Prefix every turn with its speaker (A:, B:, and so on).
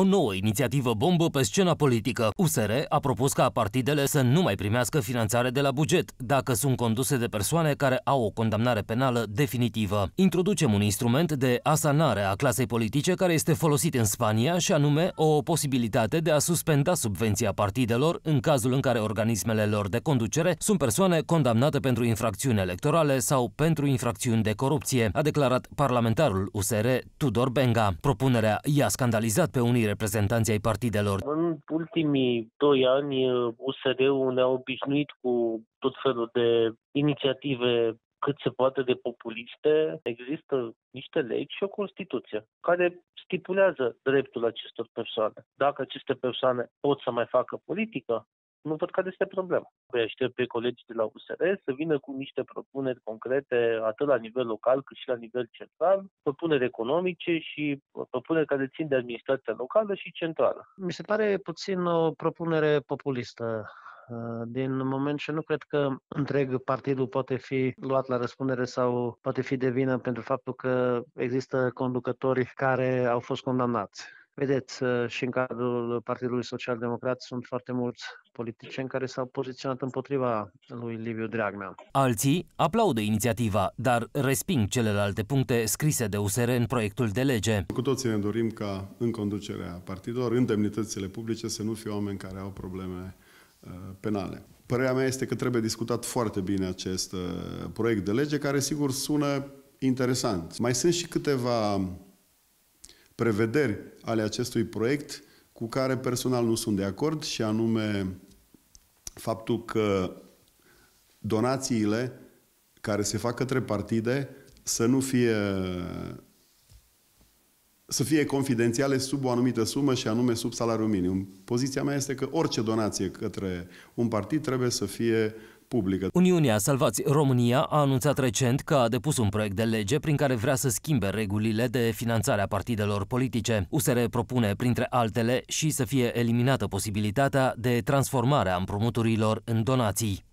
A: o nouă inițiativă bombă pe scena politică. USR a propus ca partidele să nu mai primească finanțare de la buget dacă sunt conduse de persoane care au o condamnare penală definitivă. Introducem un instrument de asanare a clasei politice care este folosit în Spania și anume o posibilitate de a suspenda subvenția partidelor în cazul în care organismele lor de conducere sunt persoane condamnate pentru infracțiuni electorale sau pentru infracțiuni de corupție, a declarat parlamentarul USR Tudor Benga. Propunerea i-a scandalizat pe unii reprezentanții ai partidelor.
B: În ultimii doi ani, USR-ul uh, ne-a obișnuit cu tot felul de inițiative cât se poate de populiste, există niște legi și o Constituție care stipulează dreptul acestor persoane. Dacă aceste persoane pot să mai facă politică, nu văd care este problema. Păi aștept pe colegii de la USR să vină cu niște propuneri concrete, atât la nivel local cât și la nivel central, propuneri economice și uh, propuneri care țin de administrația locală și centrală.
C: Mi se pare puțin o propunere populistă uh, din moment ce nu cred că întreg partidul poate fi luat la răspundere sau poate fi de vină pentru faptul că există conducători care au fost condamnați. Vedeți, uh, și în cadrul Partidului Social Democrat sunt foarte mulți politicieni care s-au poziționat împotriva lui Liviu Dragnea.
A: Alții aplaudă inițiativa, dar resping celelalte puncte scrise de USR în proiectul de lege.
D: Cu toții ne dorim ca în conducerea partidelor, în demnitățile publice, să nu fie oameni care au probleme uh, penale. Părerea mea este că trebuie discutat foarte bine acest uh, proiect de lege, care sigur sună interesant. Mai sunt și câteva prevederi ale acestui proiect cu care personal nu sunt de acord și anume faptul că donațiile care se fac către partide să nu fie să fie confidențiale sub o anumită sumă și anume sub salariul minim. Poziția mea este că orice donație către un partid trebuie să fie publică.
A: Uniunea Salvați România a anunțat recent că a depus un proiect de lege prin care vrea să schimbe regulile de finanțare a partidelor politice. USR propune, printre altele, și să fie eliminată posibilitatea de transformare a împrumuturilor în donații.